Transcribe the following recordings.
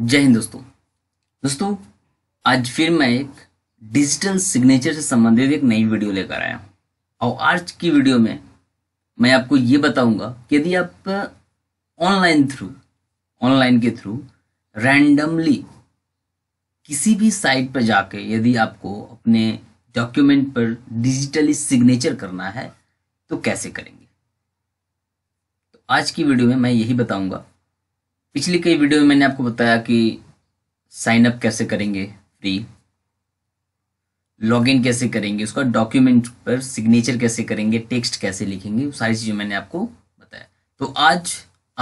जय हिंद दोस्तों दोस्तों आज फिर मैं एक डिजिटल सिग्नेचर से संबंधित एक नई वीडियो लेकर आया हूँ और आज की वीडियो में मैं आपको ये बताऊंगा कि यदि आप ऑनलाइन थ्रू ऑनलाइन के थ्रू रैंडमली किसी भी साइट पर जाके यदि आपको अपने डॉक्यूमेंट पर डिजिटली सिग्नेचर करना है तो कैसे करेंगे तो आज की वीडियो में मैं यही बताऊंगा पिछली कई वीडियो में मैंने आपको बताया कि साइन अप कैसे करेंगे फ्री लॉगिन कैसे करेंगे उसका डॉक्यूमेंट पर सिग्नेचर कैसे करेंगे टेक्स्ट कैसे लिखेंगे सारी चीज़ें मैंने आपको बताया तो आज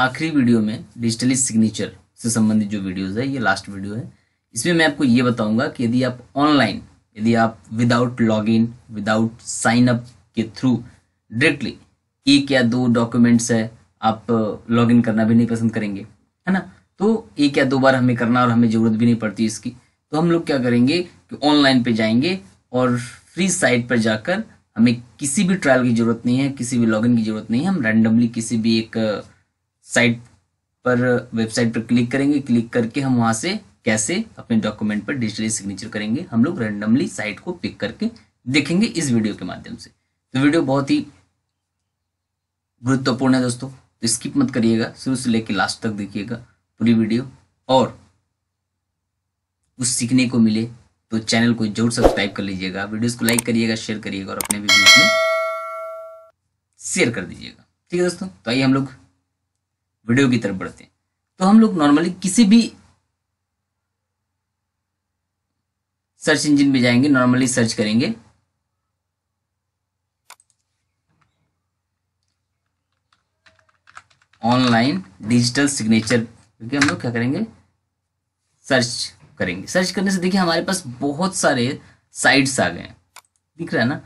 आखिरी वीडियो में डिजिटली सिग्नेचर से संबंधित जो वीडियोज़ है ये लास्ट वीडियो है इसमें मैं आपको ये बताऊंगा कि यदि आप ऑनलाइन यदि आप without log in without sign up के थ्रू डायरेक्टली एक या दो डॉक्यूमेंट्स है आप इन करना भी नहीं पसंद करेंगे है ना तो एक या दो बार हमें करना और हमें ज़रूरत भी नहीं पड़ती इसकी तो हम लोग क्या करेंगे कि ऑनलाइन पे जाएंगे और फ्री साइट पर जाकर हमें किसी भी ट्रायल की ज़रूरत नहीं है किसी भी लॉगिन की ज़रूरत नहीं है हम रैंडमली किसी भी एक साइट पर वेबसाइट पर क्लिक करेंगे क्लिक करके हम वहाँ से कैसे अपने डॉक्यूमेंट पर डिजिटली सिग्नेचर करेंगे हम लोग रैंडमली साइट को पिक करके देखेंगे इस वीडियो के माध्यम से तो वीडियो बहुत ही गुरुत्वपूर्ण है दोस्तों तो स्किप मत करिएगा शुरू से लेकर लास्ट तक देखिएगा पूरी वीडियो और कुछ सीखने को मिले तो चैनल को जरूर सब्सक्राइब कर लीजिएगा वीडियोस को लाइक करिएगा शेयर करिएगा और अपने भी ग्रुप में शेयर कर दीजिएगा ठीक है दोस्तों तो आइए हम लोग वीडियो की तरफ बढ़ते हैं तो हम लोग नॉर्मली किसी भी सर्च इंजन में जाएंगे नॉर्मली सर्च करेंगे ऑनलाइन डिजिटल सिग्नेचर क्योंकि हम लोग क्या करेंगे सर्च करेंगे सर्च करने से देखिए हमारे पास बहुत सारे साइट्स आ गए हैं दिख रहा है ना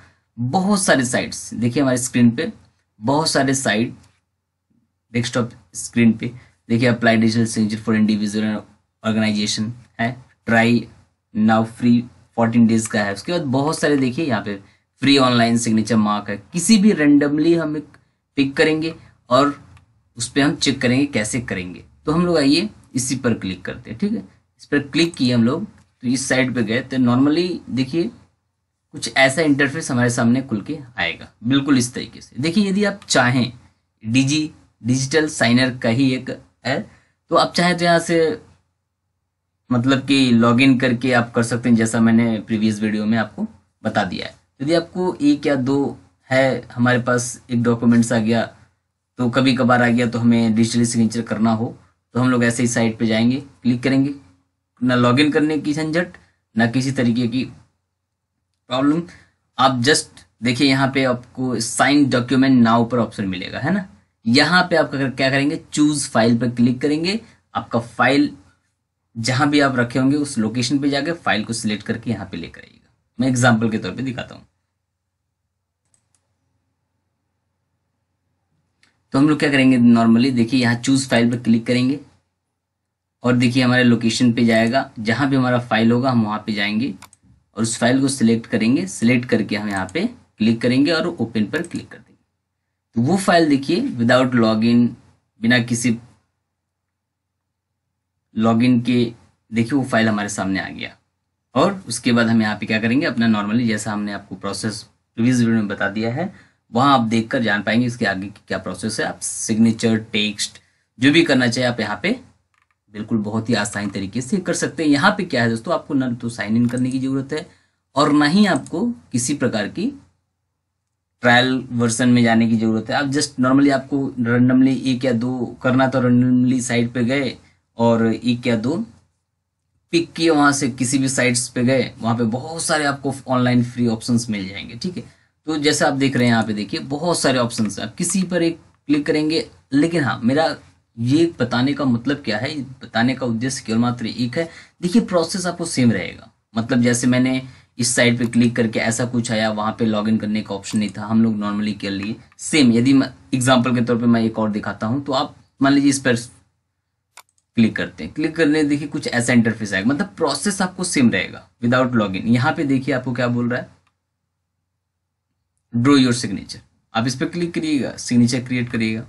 बहुत सारे साइट्स देखिए हमारे स्क्रीन पे बहुत सारे साइट डेस्कटॉप स्क्रीन पे देखिए apply digital signature for individual organisation है try now free fourteen days का है उसके बाद बहुत सारे देखिए यहाँ पे फ्री ऑनलाइन सिग्नेचर मार्क है किसी भी रेंडमली हम पिक करेंगे और उस पर हम चेक करेंगे कैसे करेंगे तो हम लोग आइए इसी पर क्लिक करते हैं ठीक है इस पर क्लिक किए हम लोग तो इस साइड पे गए तो नॉर्मली देखिए कुछ ऐसा इंटरफेस हमारे सामने खुल के आएगा बिल्कुल इस तरीके से देखिए यदि आप चाहें डिजी डिजिटल साइनर का ही एक है तो आप चाहें तो यहाँ से मतलब कि लॉगिन करके आप कर सकते हैं जैसा मैंने प्रीवियस वीडियो में आपको बता दिया है यदि आपको एक या दो है हमारे पास एक डॉक्यूमेंट्स आ गया तो कभी कभार आ गया तो हमें डिजिटली सिग्नेचर करना हो तो हम लोग ऐसे ही साइट पे जाएंगे क्लिक करेंगे ना लॉगिन करने की झंझट ना किसी तरीके की प्रॉब्लम आप जस्ट देखिए यहाँ पे आपको साइन डॉक्यूमेंट नाउ पर ऑप्शन मिलेगा है ना यहाँ पे आप क्या करेंगे चूज फाइल पर क्लिक करेंगे आपका फाइल जहां भी आप रखे होंगे उस लोकेशन पे जाकर फाइल को सिलेक्ट करके यहाँ पे लेकर आइएगा मैं एग्जाम्पल के तौर पर दिखाता हूँ तो हम लोग क्या करेंगे नॉर्मली देखिए यहाँ चूज फाइल पर क्लिक करेंगे और देखिए हमारे लोकेशन पे जाएगा जहां भी हमारा फाइल होगा हम वहां पे जाएंगे और उस फाइल को सिलेक्ट करेंगे सिलेक्ट करके हम यहाँ पे क्लिक करेंगे और ओपन पर क्लिक कर देंगे तो वो फाइल देखिए विदाउट लॉगिन बिना किसी लॉगिन के देखिए वो फाइल हमारे सामने आ गया और उसके बाद हम यहाँ पे क्या करेंगे अपना नॉर्मली जैसा हमने आपको प्रोसेस प्रीवियस वीडियो में बता दिया है वहां आप देखकर जान पाएंगे इसके आगे की क्या प्रोसेस है आप सिग्नेचर टेक्स्ट जो भी करना चाहिए आप यहाँ पे बिल्कुल बहुत ही आसानी तरीके से कर सकते हैं यहाँ पे क्या है दोस्तों आपको ना तो साइन इन करने की ज़रूरत है और ना ही आपको किसी प्रकार की ट्रायल वर्जन में जाने की ज़रूरत है आप जस्ट नॉर्मली आपको रैंडमली एक या दो करना तो रैंडमली साइट पे गए और एक या दो पिक किए वहाँ से किसी भी साइट्स पे गए वहाँ पे बहुत सारे आपको ऑनलाइन फ्री ऑप्शंस मिल जाएंगे ठीक है तो जैसे आप देख रहे हैं यहाँ पे देखिए बहुत सारे ऑप्शन आप किसी पर एक क्लिक करेंगे लेकिन हाँ मेरा ये बताने का मतलब क्या है बताने का उद्देश्य केवल मात्र एक है देखिए प्रोसेस आपको सेम रहेगा मतलब जैसे मैंने इस साइड पे क्लिक करके ऐसा कुछ आया वहाँ पे लॉगिन करने का ऑप्शन नहीं था हम लोग नॉर्मली कर लिए सेम यदि एग्जाम्पल के तौर पे मैं एक और दिखाता हूँ तो आप मान लीजिए इस पर क्लिक करते हैं क्लिक करने देखिए कुछ ऐसा इंटरफेस आएगा मतलब प्रोसेस आपको सेम रहेगा विदाउट इन यहाँ पे देखिए आपको क्या बोल रहा है ड्रो योर सिग्नेचर आप इस पर क्लिक करिएगा सिग्नेचर क्रिएट करिएगा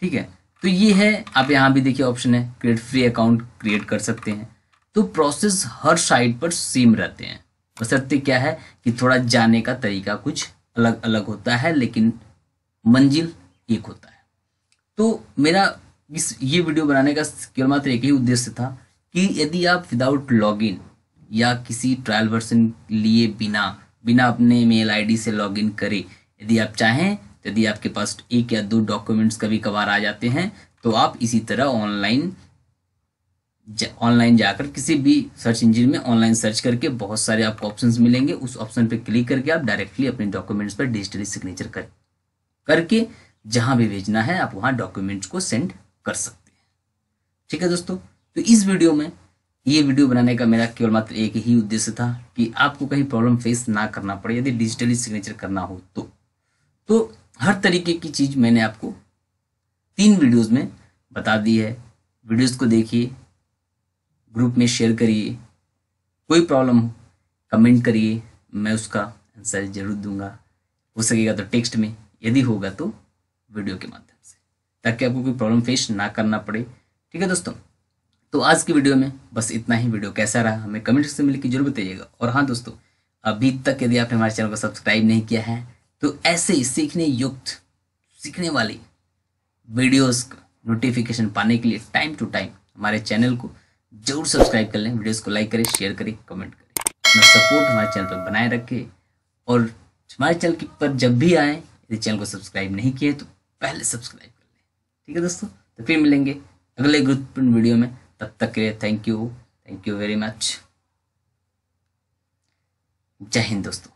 ठीक है तो ये है आप यहाँ भी देखिए ऑप्शन है क्रिएट फ्री अकाउंट क्रिएट कर सकते हैं तो प्रोसेस हर साइट पर सेम रहते हैं सत्य क्या है कि थोड़ा जाने का तरीका कुछ अलग अलग होता है लेकिन मंजिल एक होता है तो मेरा इस ये वीडियो बनाने का केवल मात्र एक ही उद्देश्य था कि यदि आप विदाउट लॉगिन या किसी ट्रायल वर्सन लिए बिना बिना अपने मेल आईडी से लॉगिन करें यदि आप चाहें यदि आपके पास एक या दो डॉक्यूमेंट्स कभी कभार आ जाते हैं तो आप इसी तरह ऑनलाइन ऑनलाइन जा, जाकर किसी भी सर्च इंजन में ऑनलाइन सर्च करके बहुत सारे आपको ऑप्शंस मिलेंगे उस ऑप्शन पर क्लिक करके आप डायरेक्टली अपने डॉक्यूमेंट्स पर डिजिटली सिग्नेचर कर करके जहां भी भेजना है आप वहां डॉक्यूमेंट्स को सेंड कर सकते हैं ठीक है दोस्तों तो इस वीडियो में ये वीडियो बनाने का मेरा केवल मात्र एक ही उद्देश्य था कि आपको कहीं प्रॉब्लम फेस ना करना पड़े यदि डिजिटली सिग्नेचर करना हो तो तो हर तरीके की चीज़ मैंने आपको तीन वीडियोस में बता दी है वीडियोस को देखिए ग्रुप में शेयर करिए कोई प्रॉब्लम हो कमेंट करिए मैं उसका आंसर जरूर दूंगा हो सकेगा तो टेक्स्ट में यदि होगा तो वीडियो के माध्यम से ताकि आपको कोई प्रॉब्लम फेस ना करना पड़े ठीक है दोस्तों तो आज की वीडियो में बस इतना ही वीडियो कैसा रहा हमें कमेंट से मिलकर जरूर बताइएगा और हाँ दोस्तों अभी तक यदि आपने हमारे चैनल को सब्सक्राइब नहीं किया है तो ऐसे ही सीखने युक्त सीखने वाली वीडियोस का नोटिफिकेशन पाने के लिए टाइम टू टाइम हमारे चैनल को जरूर सब्सक्राइब कर लें वीडियोस को लाइक करें शेयर करें कमेंट करें अपना सपोर्ट हमारे चैनल पर बनाए रखें और हमारे चैनल पर जब भी आए यदि चैनल को सब्सक्राइब नहीं किए तो पहले सब्सक्राइब कर लें ठीक है दोस्तों तो फिर मिलेंगे अगले गुरुत्वपूर्ण वीडियो में तब तक के लिए thank you thank you very much जय हिंद दोस्तों